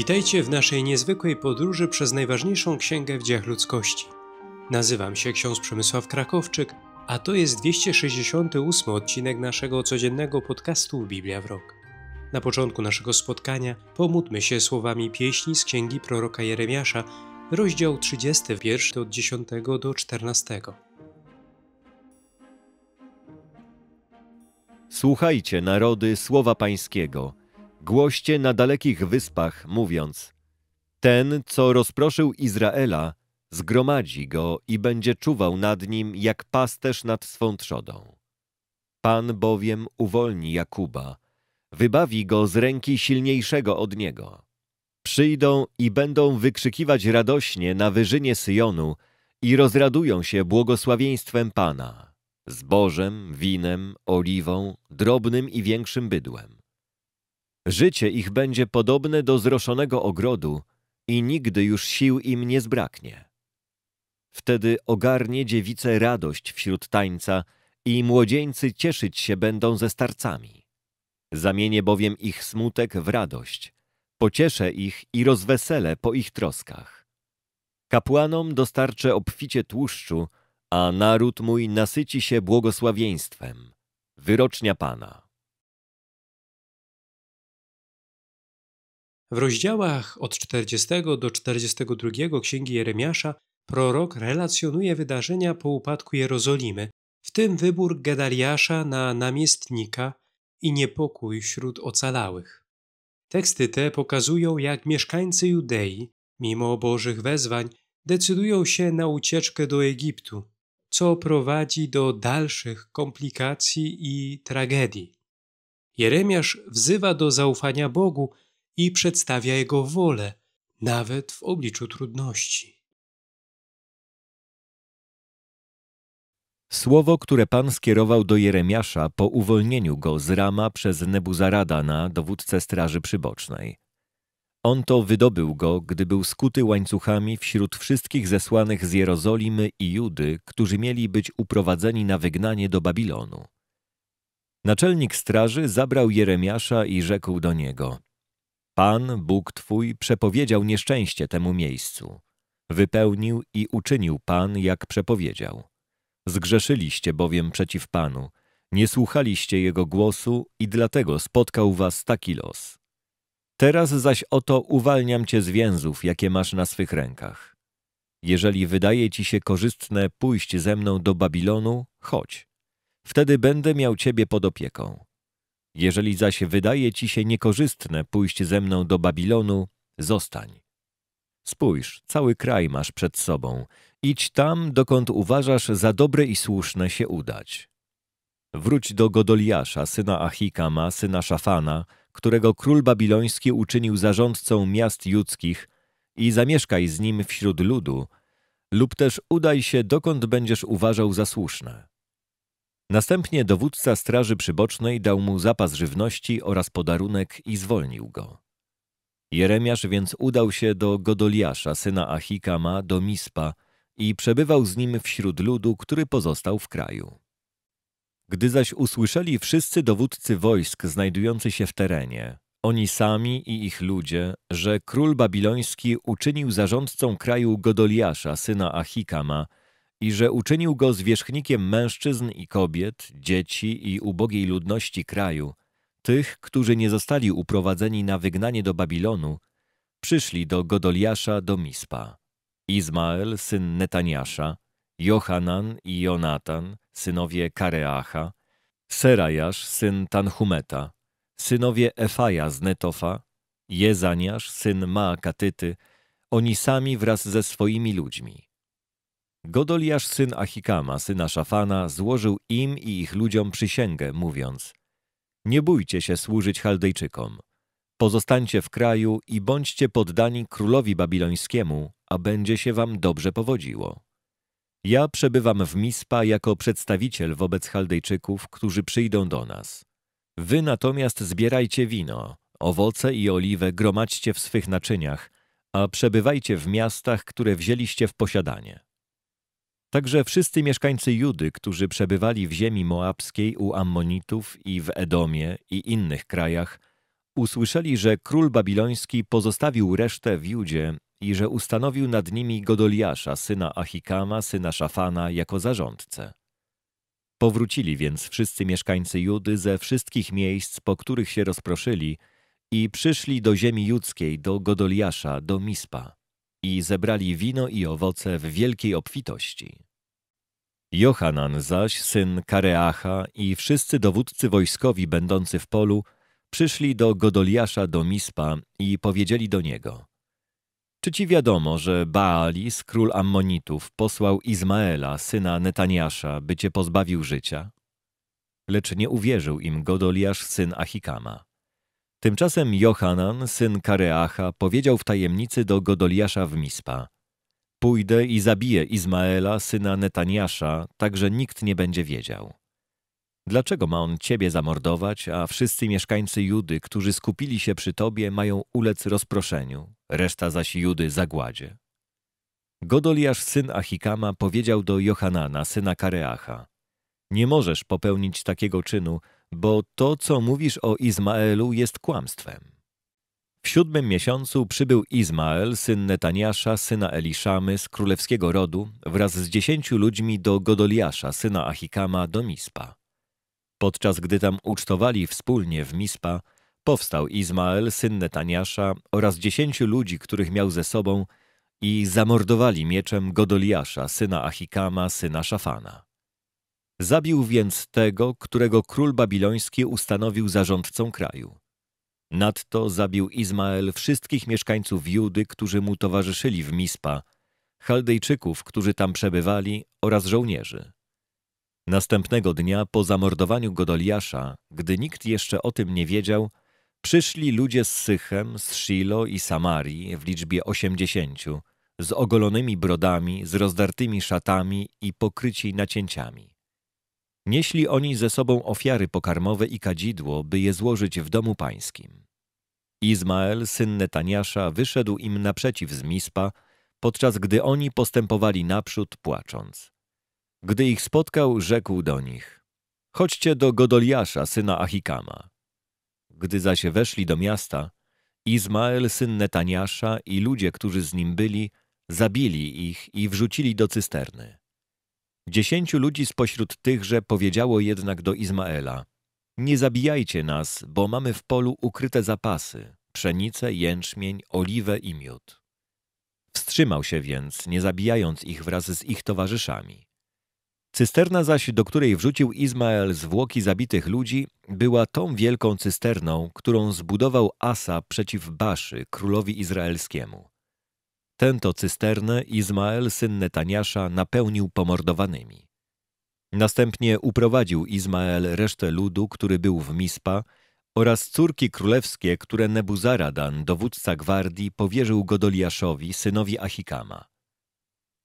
Witajcie w naszej niezwykłej podróży przez najważniejszą księgę w dziejach ludzkości. Nazywam się ksiądz Przemysław Krakowczyk, a to jest 268 odcinek naszego codziennego podcastu Biblia w Rok. Na początku naszego spotkania pomódmy się słowami pieśni z księgi proroka Jeremiasza, rozdział 31 od 10 do 14. Słuchajcie, narody, słowa Pańskiego – Głoście na dalekich wyspach, mówiąc Ten, co rozproszył Izraela, zgromadzi go i będzie czuwał nad nim jak pasterz nad swą trzodą. Pan bowiem uwolni Jakuba, wybawi go z ręki silniejszego od niego. Przyjdą i będą wykrzykiwać radośnie na wyżynie Syjonu i rozradują się błogosławieństwem Pana, zbożem, winem, oliwą, drobnym i większym bydłem. Życie ich będzie podobne do zroszonego ogrodu i nigdy już sił im nie zbraknie. Wtedy ogarnie dziewice radość wśród tańca i młodzieńcy cieszyć się będą ze starcami. Zamienię bowiem ich smutek w radość, pocieszę ich i rozwesele po ich troskach. Kapłanom dostarczę obficie tłuszczu, a naród mój nasyci się błogosławieństwem. Wyrocznia Pana. W rozdziałach od 40 do 42 Księgi Jeremiasza prorok relacjonuje wydarzenia po upadku Jerozolimy, w tym wybór Gedaliasza na namiestnika i niepokój wśród ocalałych. Teksty te pokazują, jak mieszkańcy Judei, mimo bożych wezwań, decydują się na ucieczkę do Egiptu, co prowadzi do dalszych komplikacji i tragedii. Jeremiasz wzywa do zaufania Bogu, i przedstawia Jego wolę, nawet w obliczu trudności. Słowo, które Pan skierował do Jeremiasza po uwolnieniu go z Rama przez Nebuzaradana, dowódcę Straży Przybocznej. On to wydobył go, gdy był skuty łańcuchami wśród wszystkich zesłanych z Jerozolimy i Judy, którzy mieli być uprowadzeni na wygnanie do Babilonu. Naczelnik straży zabrał Jeremiasza i rzekł do niego – Pan, Bóg Twój, przepowiedział nieszczęście temu miejscu. Wypełnił i uczynił Pan, jak przepowiedział. Zgrzeszyliście bowiem przeciw Panu, nie słuchaliście Jego głosu i dlatego spotkał was taki los. Teraz zaś oto uwalniam cię z więzów, jakie masz na swych rękach. Jeżeli wydaje ci się korzystne pójść ze mną do Babilonu, chodź. Wtedy będę miał ciebie pod opieką. Jeżeli zaś wydaje ci się niekorzystne pójść ze mną do Babilonu, zostań. Spójrz, cały kraj masz przed sobą. Idź tam, dokąd uważasz za dobre i słuszne się udać. Wróć do Godoliasza, syna Achikama, syna Szafana, którego król babiloński uczynił zarządcą miast judzkich i zamieszkaj z nim wśród ludu, lub też udaj się, dokąd będziesz uważał za słuszne. Następnie dowódca straży przybocznej dał mu zapas żywności oraz podarunek i zwolnił go. Jeremiasz więc udał się do Godoliasza, syna Achikama, do Mispa i przebywał z nim wśród ludu, który pozostał w kraju. Gdy zaś usłyszeli wszyscy dowódcy wojsk znajdujący się w terenie, oni sami i ich ludzie, że król babiloński uczynił zarządcą kraju Godoliasza, syna Achikama, i że uczynił go zwierzchnikiem mężczyzn i kobiet, dzieci i ubogiej ludności kraju, tych, którzy nie zostali uprowadzeni na wygnanie do Babilonu, przyszli do Godoliasza do Mispa. Izmael, syn Netaniasza, Johanan i Jonatan, synowie Kareacha, Serajasz, syn Tanhumeta, synowie Efaja z Netofa, Jezaniasz, syn Maakatyty, oni sami wraz ze swoimi ludźmi. Godoliasz syn Achikama, syna Szafana, złożył im i ich ludziom przysięgę, mówiąc Nie bójcie się służyć Chaldejczykom. Pozostańcie w kraju i bądźcie poddani królowi babilońskiemu, a będzie się wam dobrze powodziło. Ja przebywam w Mispa jako przedstawiciel wobec Chaldejczyków, którzy przyjdą do nas. Wy natomiast zbierajcie wino, owoce i oliwę gromadźcie w swych naczyniach, a przebywajcie w miastach, które wzięliście w posiadanie. Także wszyscy mieszkańcy Judy, którzy przebywali w ziemi moabskiej u Ammonitów i w Edomie i innych krajach, usłyszeli, że król babiloński pozostawił resztę w Judzie i że ustanowił nad nimi Godoliasza, syna Achikama, syna Szafana, jako zarządcę. Powrócili więc wszyscy mieszkańcy Judy ze wszystkich miejsc, po których się rozproszyli i przyszli do ziemi judzkiej, do Godoliasza, do Mispa i zebrali wino i owoce w wielkiej obfitości. Johanan zaś, syn Kareacha i wszyscy dowódcy wojskowi będący w polu, przyszli do Godoliasza do Mispa i powiedzieli do niego Czy ci wiadomo, że Baalis, król Ammonitów, posłał Izmaela, syna Netaniasza, by cię pozbawił życia? Lecz nie uwierzył im Godoliasz, syn Achikama. Tymczasem Johanan, syn Kareacha, powiedział w tajemnicy do Godoliasza w Mispa Pójdę i zabiję Izmaela, syna Netaniasza, tak że nikt nie będzie wiedział. Dlaczego ma on ciebie zamordować, a wszyscy mieszkańcy Judy, którzy skupili się przy tobie, mają ulec rozproszeniu, reszta zaś Judy zagładzie? Godoliasz, syn Achikama, powiedział do Johanana, syna Kareacha, nie możesz popełnić takiego czynu, bo to, co mówisz o Izmaelu, jest kłamstwem. W siódmym miesiącu przybył Izmael, syn Netaniasza, syna Eliszamy, z królewskiego rodu, wraz z dziesięciu ludźmi do Godoliasza, syna Achikama, do Mispa. Podczas gdy tam ucztowali wspólnie w Mispa, powstał Izmael, syn Netaniasza, oraz dziesięciu ludzi, których miał ze sobą, i zamordowali mieczem Godoliasza, syna Achikama, syna Szafana. Zabił więc tego, którego król babiloński ustanowił zarządcą kraju. Nadto zabił Izmael wszystkich mieszkańców Judy, którzy mu towarzyszyli w Mispa, Chaldejczyków, którzy tam przebywali oraz żołnierzy. Następnego dnia po zamordowaniu Godoliasza, gdy nikt jeszcze o tym nie wiedział, przyszli ludzie z Sychem, z Shilo i Samarii w liczbie osiemdziesięciu, z ogolonymi brodami, z rozdartymi szatami i pokryci nacięciami. Nieśli oni ze sobą ofiary pokarmowe i kadzidło, by je złożyć w domu pańskim. Izmael, syn Netaniasza, wyszedł im naprzeciw z Mispa, podczas gdy oni postępowali naprzód, płacząc. Gdy ich spotkał, rzekł do nich, chodźcie do Godoliasza, syna Achikama. Gdy zaś weszli do miasta, Izmael, syn Netaniasza i ludzie, którzy z nim byli, zabili ich i wrzucili do cysterny. Dziesięciu ludzi spośród tychże powiedziało jednak do Izmaela, nie zabijajcie nas, bo mamy w polu ukryte zapasy, pszenicę, jęczmień, oliwę i miód. Wstrzymał się więc, nie zabijając ich wraz z ich towarzyszami. Cysterna zaś, do której wrzucił Izmael zwłoki zabitych ludzi, była tą wielką cysterną, którą zbudował Asa przeciw Baszy, królowi izraelskiemu. Tęto cysternę Izmael, syn Netaniasza, napełnił pomordowanymi. Następnie uprowadził Izmael resztę ludu, który był w Mispa, oraz córki królewskie, które Nebuzaradan, dowódca gwardii, powierzył Godoliaszowi, synowi Achikama.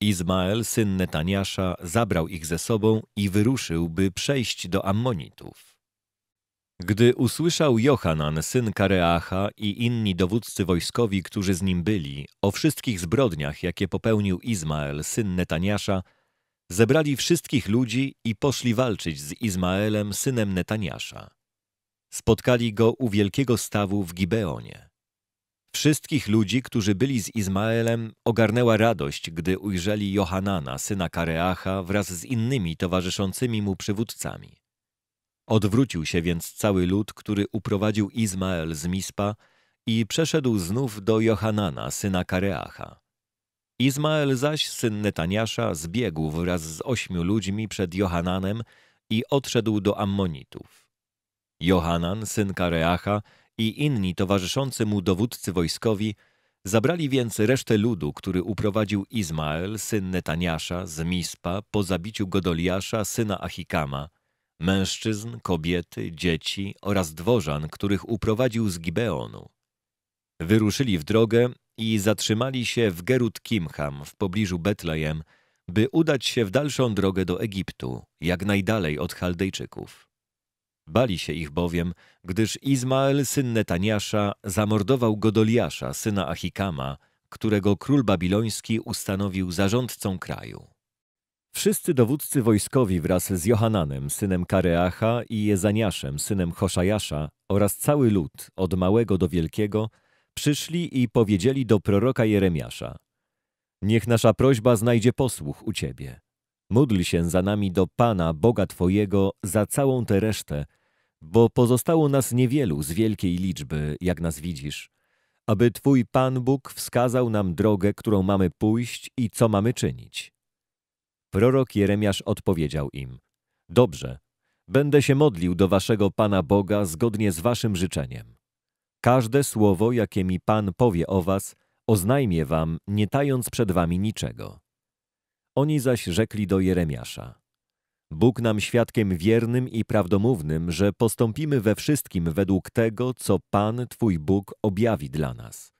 Izmael, syn Netaniasza, zabrał ich ze sobą i wyruszył, by przejść do Ammonitów. Gdy usłyszał Johanan, syn Kareacha i inni dowódcy wojskowi, którzy z nim byli, o wszystkich zbrodniach, jakie popełnił Izmael, syn Netaniasza, zebrali wszystkich ludzi i poszli walczyć z Izmaelem, synem Netaniasza. Spotkali go u wielkiego stawu w Gibeonie. Wszystkich ludzi, którzy byli z Izmaelem, ogarnęła radość, gdy ujrzeli Johanana, syna Kareacha, wraz z innymi towarzyszącymi mu przywódcami. Odwrócił się więc cały lud, który uprowadził Izmael z Mispa i przeszedł znów do Johanana, syna Kareacha. Izmael zaś, syn Netaniasza, zbiegł wraz z ośmiu ludźmi przed Johananem i odszedł do Ammonitów. Johanan, syn Kareacha i inni towarzyszący mu dowódcy wojskowi zabrali więc resztę ludu, który uprowadził Izmael, syn Netaniasza, z Mispa, po zabiciu Godoliasza, syna Achikama – mężczyzn, kobiety, dzieci oraz dworzan, których uprowadził z Gibeonu. Wyruszyli w drogę i zatrzymali się w Gerut Kimham w pobliżu Betlejem, by udać się w dalszą drogę do Egiptu, jak najdalej od Chaldejczyków. Bali się ich bowiem, gdyż Izmael, syn Netaniasza, zamordował Godoliasza, syna Achikama, którego król babiloński ustanowił zarządcą kraju. Wszyscy dowódcy wojskowi wraz z Johananem, synem Kareacha i Jezaniaszem, synem Hoszajasza oraz cały lud, od małego do wielkiego, przyszli i powiedzieli do proroka Jeremiasza Niech nasza prośba znajdzie posłuch u Ciebie. Módl się za nami do Pana, Boga Twojego, za całą tę resztę, bo pozostało nas niewielu z wielkiej liczby, jak nas widzisz, aby Twój Pan Bóg wskazał nam drogę, którą mamy pójść i co mamy czynić. Prorok Jeremiasz odpowiedział im, Dobrze, będę się modlił do waszego Pana Boga zgodnie z waszym życzeniem. Każde słowo, jakie mi Pan powie o was, oznajmie wam, nie tając przed wami niczego. Oni zaś rzekli do Jeremiasza, Bóg nam świadkiem wiernym i prawdomównym, że postąpimy we wszystkim według tego, co Pan, Twój Bóg, objawi dla nas.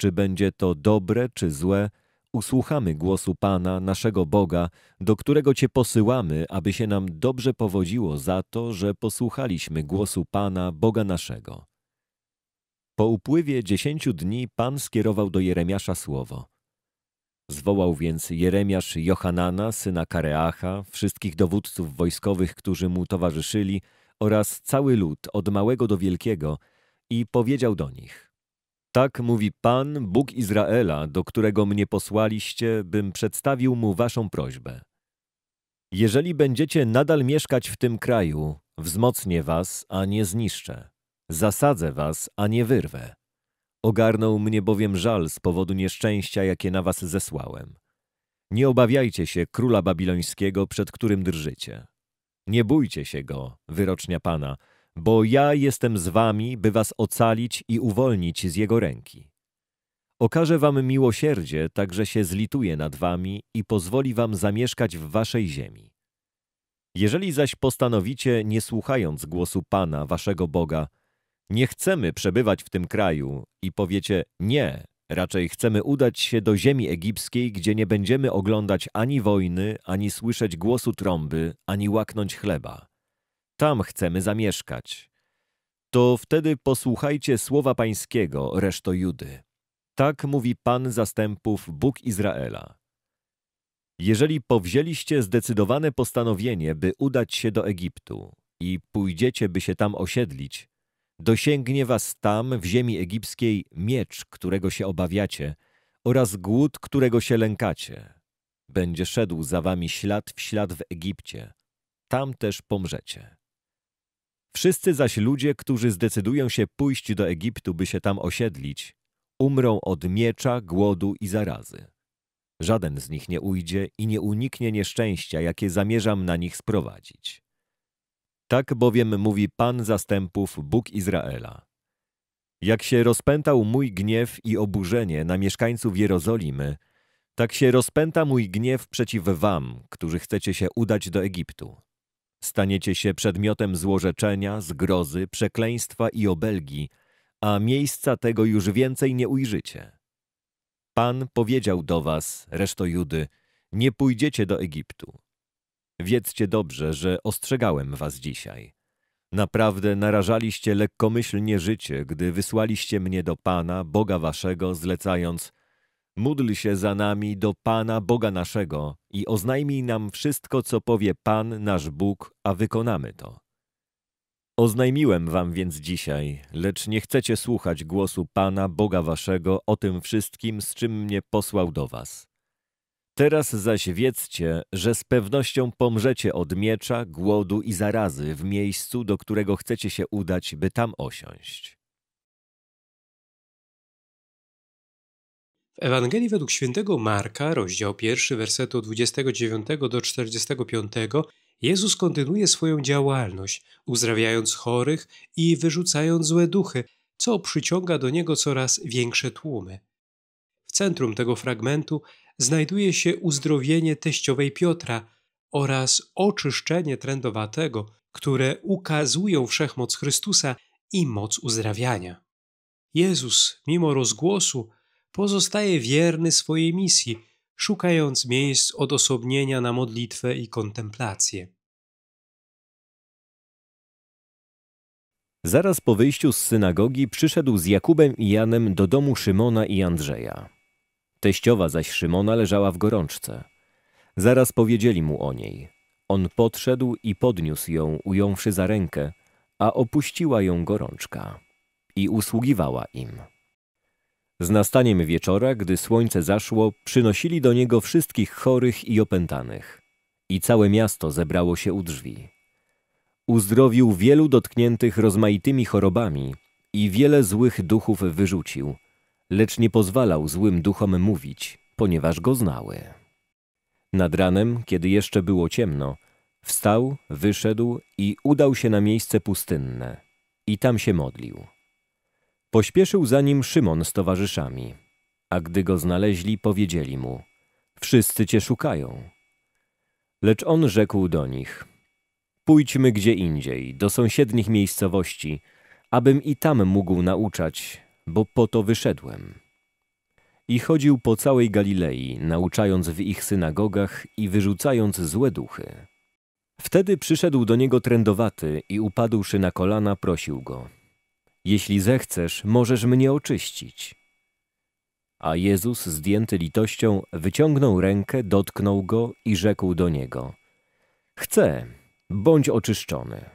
Czy będzie to dobre, czy złe, usłuchamy głosu Pana, naszego Boga, do którego Cię posyłamy, aby się nam dobrze powodziło za to, że posłuchaliśmy głosu Pana, Boga naszego. Po upływie dziesięciu dni Pan skierował do Jeremiasza słowo. Zwołał więc Jeremiasz Johanana, syna Kareacha, wszystkich dowódców wojskowych, którzy mu towarzyszyli, oraz cały lud, od małego do wielkiego, i powiedział do nich – tak mówi Pan, Bóg Izraela, do którego mnie posłaliście, bym przedstawił mu waszą prośbę. Jeżeli będziecie nadal mieszkać w tym kraju, wzmocnię was, a nie zniszczę. Zasadzę was, a nie wyrwę. Ogarnął mnie bowiem żal z powodu nieszczęścia, jakie na was zesłałem. Nie obawiajcie się króla babilońskiego, przed którym drżycie. Nie bójcie się go, wyrocznia Pana, bo ja jestem z wami, by was ocalić i uwolnić z jego ręki. Okaże wam miłosierdzie, tak że się zlituje nad wami i pozwoli wam zamieszkać w waszej ziemi. Jeżeli zaś postanowicie, nie słuchając głosu Pana, waszego Boga, nie chcemy przebywać w tym kraju i powiecie nie, raczej chcemy udać się do ziemi egipskiej, gdzie nie będziemy oglądać ani wojny, ani słyszeć głosu trąby, ani łaknąć chleba. Tam chcemy zamieszkać. To wtedy posłuchajcie słowa pańskiego, reszto Judy. Tak mówi Pan zastępów, Bóg Izraela. Jeżeli powzięliście zdecydowane postanowienie, by udać się do Egiptu i pójdziecie, by się tam osiedlić, dosięgnie was tam, w ziemi egipskiej, miecz, którego się obawiacie oraz głód, którego się lękacie. Będzie szedł za wami ślad w ślad w Egipcie. Tam też pomrzecie. Wszyscy zaś ludzie, którzy zdecydują się pójść do Egiptu, by się tam osiedlić, umrą od miecza, głodu i zarazy. Żaden z nich nie ujdzie i nie uniknie nieszczęścia, jakie zamierzam na nich sprowadzić. Tak bowiem mówi Pan zastępów, Bóg Izraela. Jak się rozpętał mój gniew i oburzenie na mieszkańców Jerozolimy, tak się rozpęta mój gniew przeciw wam, którzy chcecie się udać do Egiptu. Staniecie się przedmiotem złorzeczenia, zgrozy, przekleństwa i obelgi, a miejsca tego już więcej nie ujrzycie. Pan powiedział do was, reszto Judy, nie pójdziecie do Egiptu. Wiedzcie dobrze, że ostrzegałem was dzisiaj. Naprawdę narażaliście lekkomyślnie życie, gdy wysłaliście mnie do Pana, Boga waszego, zlecając Módl się za nami do Pana Boga naszego i oznajmij nam wszystko, co powie Pan nasz Bóg, a wykonamy to. Oznajmiłem wam więc dzisiaj, lecz nie chcecie słuchać głosu Pana Boga waszego o tym wszystkim, z czym mnie posłał do was. Teraz zaś wiedzcie, że z pewnością pomrzecie od miecza, głodu i zarazy w miejscu, do którego chcecie się udać, by tam osiąść. W Ewangelii według świętego Marka, rozdział 1, wersetu 29 do 45, Jezus kontynuuje swoją działalność, uzdrawiając chorych i wyrzucając złe duchy, co przyciąga do niego coraz większe tłumy. W centrum tego fragmentu znajduje się uzdrowienie teściowej Piotra oraz oczyszczenie trędowatego, które ukazują wszechmoc Chrystusa i moc uzdrawiania. Jezus, mimo rozgłosu, pozostaje wierny swojej misji, szukając miejsc odosobnienia na modlitwę i kontemplację. Zaraz po wyjściu z synagogi przyszedł z Jakubem i Janem do domu Szymona i Andrzeja. Teściowa zaś Szymona leżała w gorączce. Zaraz powiedzieli mu o niej. On podszedł i podniósł ją, ująwszy za rękę, a opuściła ją gorączka i usługiwała im. Z nastaniem wieczora, gdy słońce zaszło, przynosili do niego wszystkich chorych i opętanych. I całe miasto zebrało się u drzwi. Uzdrowił wielu dotkniętych rozmaitymi chorobami i wiele złych duchów wyrzucił, lecz nie pozwalał złym duchom mówić, ponieważ go znały. Nad ranem, kiedy jeszcze było ciemno, wstał, wyszedł i udał się na miejsce pustynne. I tam się modlił. Pośpieszył za nim Szymon z towarzyszami, a gdy go znaleźli, powiedzieli mu: Wszyscy cię szukają. Lecz on rzekł do nich: Pójdźmy gdzie indziej, do sąsiednich miejscowości, abym i tam mógł nauczać, bo po to wyszedłem. I chodził po całej Galilei, nauczając w ich synagogach i wyrzucając złe duchy. Wtedy przyszedł do niego trędowaty i upadłszy na kolana prosił go – jeśli zechcesz, możesz mnie oczyścić. A Jezus, zdjęty litością, wyciągnął rękę, dotknął go i rzekł do niego: Chcę, bądź oczyszczony.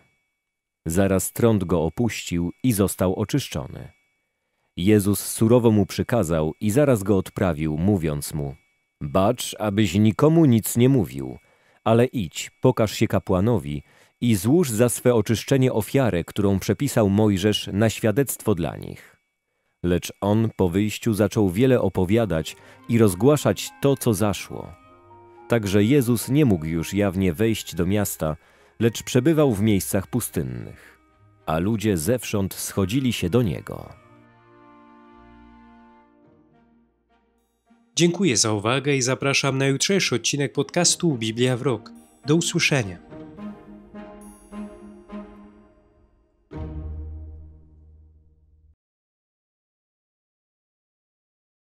Zaraz trąd go opuścił i został oczyszczony. Jezus surowo mu przykazał i zaraz go odprawił, mówiąc mu: Bacz, abyś nikomu nic nie mówił, ale idź, pokaż się kapłanowi i złóż za swe oczyszczenie ofiarę, którą przepisał Mojżesz na świadectwo dla nich. Lecz on po wyjściu zaczął wiele opowiadać i rozgłaszać to, co zaszło. Także Jezus nie mógł już jawnie wejść do miasta, lecz przebywał w miejscach pustynnych, a ludzie zewsząd schodzili się do Niego. Dziękuję za uwagę i zapraszam na jutrzejszy odcinek podcastu Biblia w Rok. Do usłyszenia.